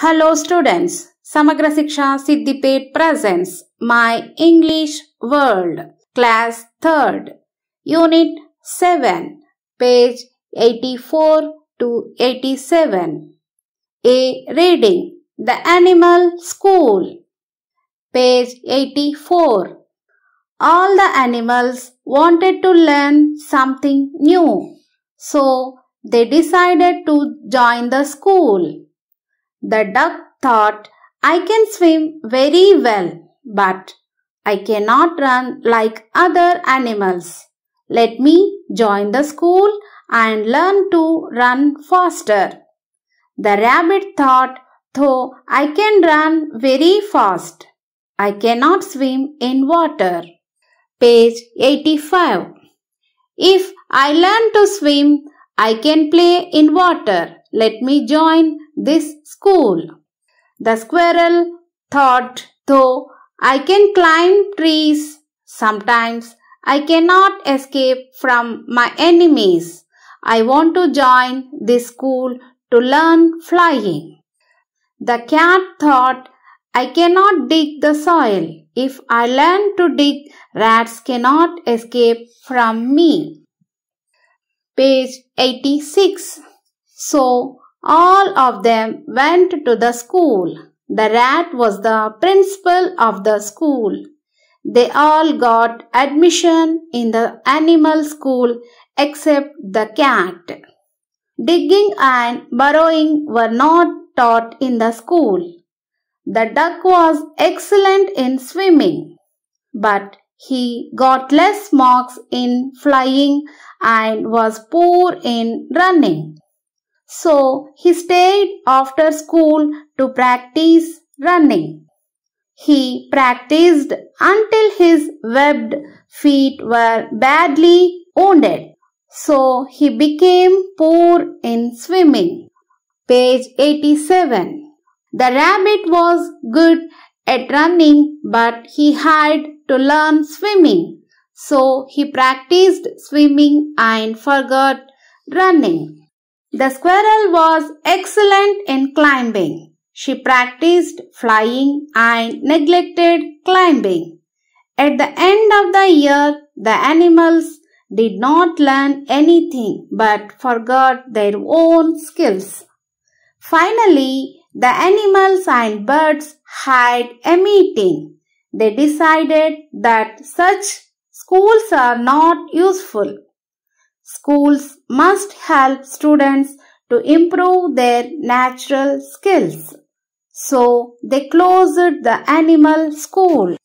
Hello students, Samagra Siksha Siddipet presents My English World, Class 3rd, Unit 7, page 84 to 87. A. Reading, The Animal School, page 84. All the animals wanted to learn something new, so they decided to join the school. The duck thought, I can swim very well, but I cannot run like other animals. Let me join the school and learn to run faster. The rabbit thought, though I can run very fast, I cannot swim in water. Page 85. If I learn to swim, I can play in water. Let me join this school. The squirrel thought, though, I can climb trees. Sometimes I cannot escape from my enemies. I want to join this school to learn flying. The cat thought, I cannot dig the soil. If I learn to dig, rats cannot escape from me page 86. So, all of them went to the school. The rat was the principal of the school. They all got admission in the animal school except the cat. Digging and burrowing were not taught in the school. The duck was excellent in swimming, but he got less marks in flying and was poor in running. So he stayed after school to practice running. He practiced until his webbed feet were badly wounded. So he became poor in swimming. Page 87. The rabbit was good at running but he had to learn swimming. So he practiced swimming and forgot running. The squirrel was excellent in climbing. She practiced flying and neglected climbing. At the end of the year, the animals did not learn anything but forgot their own skills. Finally, the animals and birds had a meeting. They decided that such schools are not useful. Schools must help students to improve their natural skills. So they closed the animal school.